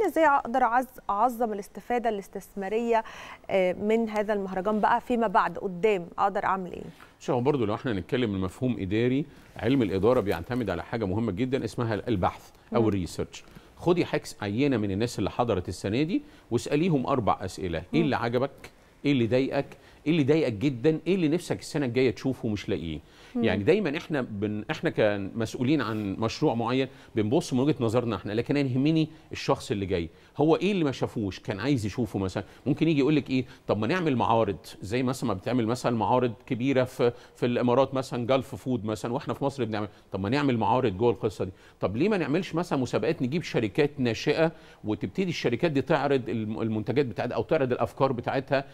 ازاي اقدر اعظم الاستفاده الاستثماريه آه، من هذا المهرجان بقى فيما بعد قدام اقدر اعمل ايه شوف برضو لو احنا نتكلم مفهوم اداري علم الاداره بيعتمد على حاجه مهمه جدا اسمها البحث او الريسيرش خدي حكس عينه من الناس اللي حضرت السنه دي واساليهم اربع اسئله ايه اللي عجبك ايه اللي ضايقك ايه اللي ضايقك جدا ايه اللي نفسك السنه الجايه تشوفه ومش لاقيه يعني دايما احنا بن احنا كمسؤولين عن مشروع معين بنبص من وجهه نظرنا احنا لكن انا يهمني الشخص اللي جاي هو ايه اللي ما شافوش كان عايز يشوفه مثلا ممكن يجي يقول لك ايه طب ما نعمل معارض زي مثلا ما بتعمل مثلا معارض كبيره في في الامارات مثلا جلف فود مثلا واحنا في مصر بنعمل طب ما نعمل معارض جوه القصه دي طب ليه ما نعملش مثلا مسابقات نجيب شركات ناشئه وتبتدي الشركات دي تعرض المنتجات بتاعتها او تعرض الافكار بتاعتها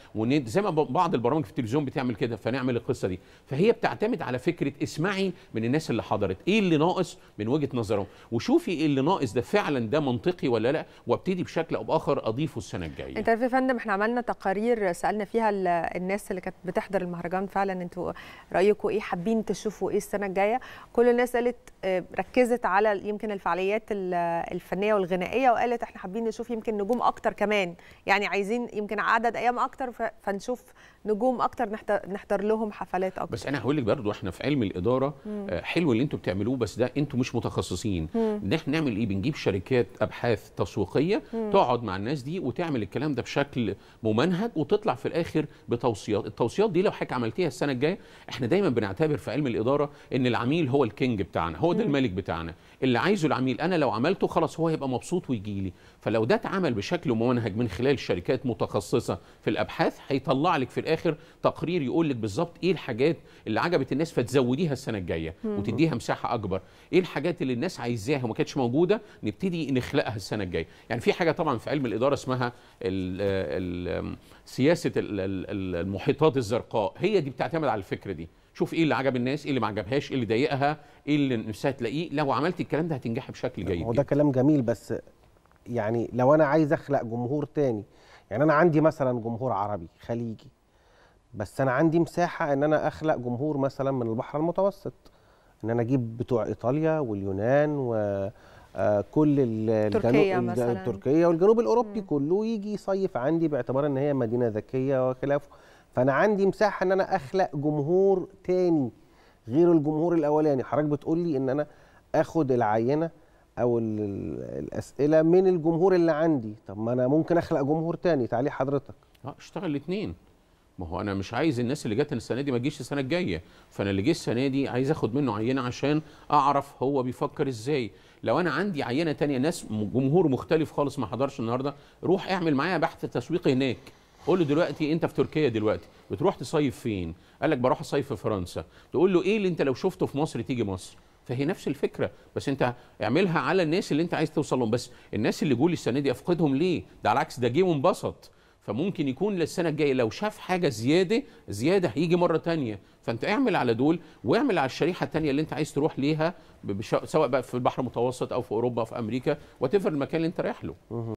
زي ما بعض البرامج في التلفزيون بتعمل كده فنعمل القصه دي فهي بتعتمد على فكره اسمعي من الناس اللي حضرت ايه اللي ناقص من وجهه نظرهم وشوفي ايه اللي ناقص ده فعلا ده منطقي ولا لا وابتدي بشكل او باخر اضيفه السنه الجايه انت عارف يا فندم احنا عملنا تقارير سالنا فيها الناس اللي كانت بتحضر المهرجان فعلا انتوا رايكم ايه حابين تشوفوا ايه السنه الجايه كل الناس قالت آه، ركزت على يمكن الفعاليات الفنيه والغنائيه وقالت احنا حابين نشوف يمكن نجوم اكتر كمان يعني عايزين يمكن عدد ايام اكتر فنشوف نجوم اكتر نحضر لهم حفلات اكتر بس انا هقول لك برضه احنا في علم الاداره مم. آه، حلو اللي انتم بتعملوه بس ده انتم مش متخصصين ان احنا نعمل ايه بنجيب شركات ابحاث تسويقيه تقعد مع الناس دي وتعمل الكلام ده بشكل ممنهج وتطلع في الاخر بتوصيات التوصيات دي لو حضرتك عملتيها السنه الجايه احنا دايما بنعتبر في علم الاداره ان العميل هو الكينج بتاعنا هو ده الملك بتاعنا اللي عايزه العميل انا لو عملته خلاص هو هيبقى مبسوط ويجي لي فلو ده اتعمل بشكل ممنهج من خلال شركات متخصصه في الابحاث هيطلع لك في الاخر الاخر تقرير يقول لك بالظبط ايه الحاجات اللي عجبت الناس فتزوديها السنه الجايه وتديها مساحه اكبر ايه الحاجات اللي الناس عايزاها وما كانتش موجوده نبتدي نخلقها السنه الجايه يعني في حاجه طبعا في علم الاداره اسمها الـ الـ سياسه الـ المحيطات الزرقاء هي دي بتعتمد على الفكره دي شوف ايه اللي عجب الناس ايه اللي ما عجبهاش ايه اللي ضايقها ايه اللي نفسها تلاقيه لو عملت الكلام ده هتنجح بشكل جيد هو ده كلام جميل بس يعني لو انا عايز اخلق جمهور تاني يعني انا عندي مثلا جمهور عربي خليجي بس انا عندي مساحه ان انا اخلق جمهور مثلا من البحر المتوسط ان انا اجيب بتوع ايطاليا واليونان و آه، كل الجنوب تركيا والجنوب الاوروبي م. كله يجي يصيف عندي باعتبار ان هي مدينه ذكيه وخلافه فانا عندي مساحه ان انا اخلق جمهور تاني غير الجمهور الاولاني حضرتك بتقول لي ان انا اخد العينه او الاسئله من الجمهور اللي عندي طب ما انا ممكن اخلق جمهور تاني تعالي حضرتك آه، اشتغل الاثنين ما هو انا مش عايز الناس اللي جت السنه دي ما تجيش السنه الجايه فانا اللي جه السنه دي عايز اخد منه عينه عشان اعرف هو بيفكر ازاي لو انا عندي عينه تانية ناس جمهور مختلف خالص ما حضرش النهارده روح اعمل معايا بحث تسويقي هناك قول له دلوقتي انت في تركيا دلوقتي بتروح تصيف فين قال لك بروح اصيف في فرنسا تقول له ايه اللي انت لو شفته في مصر تيجي مصر فهي نفس الفكره بس انت اعملها على الناس اللي انت عايز توصل لهم بس الناس اللي جولي السنه دي افقدهم ليه ده على العكس ده جه وانبسط فممكن يكون للسنه الجايه لو شاف حاجه زياده زياده هيجي مره تانية فانت اعمل على دول واعمل على الشريحه التانية اللي انت عايز تروح ليها سواء بقى في البحر المتوسط او في اوروبا او في امريكا وتفر المكان اللي انت رايح له